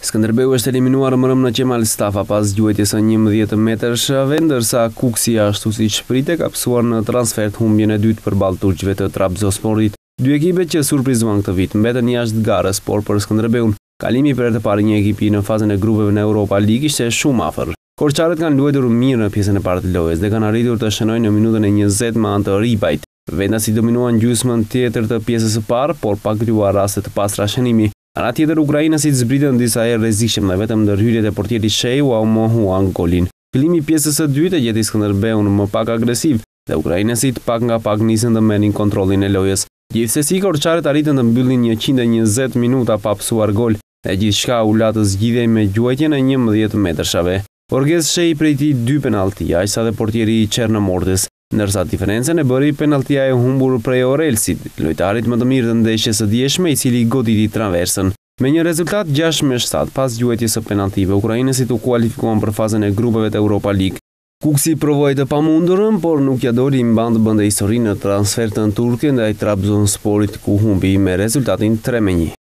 Skënderbeu është eliminuar më rëmë në qemal stafa pas gjuajtje së një mëdhjetë metër shave, ndërsa kuksi ashtu si qëprite ka pësuar në transfert humbjene dytë për balë turqve të trap zosporit. Dy ekipet që surprizuan këtë vit mbetën jashtë garës, por për Skënderbeun, kalimi për të parë një ekipi në fazën e grupeve në Europa Ligë ishte shumë afer. Korqarët kanë luetur mirë në pjesën e partë lojës dhe kanë arritur të shënojnë në minutën e një zetë më antë ribajt. Vendasi dominuan gjusmën tjetër të pjesës e parë, por pak të raste të pas shënimi, Ana tjetër Ukraina zbritën disa herë rrezikshëm dhe vetëm ndërhyrjet e portierit Shehu u mohuan golin. Fillimi i pjesës së dytë e gjeti Skënderbeun më pak agresiv dhe ukrainasit pak nga pak nisën të marrin kontrollin e lojës. Gjithsesi korçarët arritën të mbyllin 120 minuta pa pasur gol e gjithçka u la të zgjidhej me gjuajtjen e 11 metrëshave. Orgez Shehi prejti dy penallti, ajsa dhe portieri i Çernomordës. Nërsa diferencen e bëri penaltia e humbur prej Orelsit, lojtarit më të mirë të ndeshje së djeshme i cili goditi traversën. Me një rezultat, 6-7 pas gjuetje së penaltive, Ukrajinësit u kualifikuan për fazën e grupeve të Europa League. Kuksi provojë të pamundurën, por nuk ja dori në bandë bënde historinë në transfer të në Turkën dhe i sporit ku humbi me rezultatin 3-1.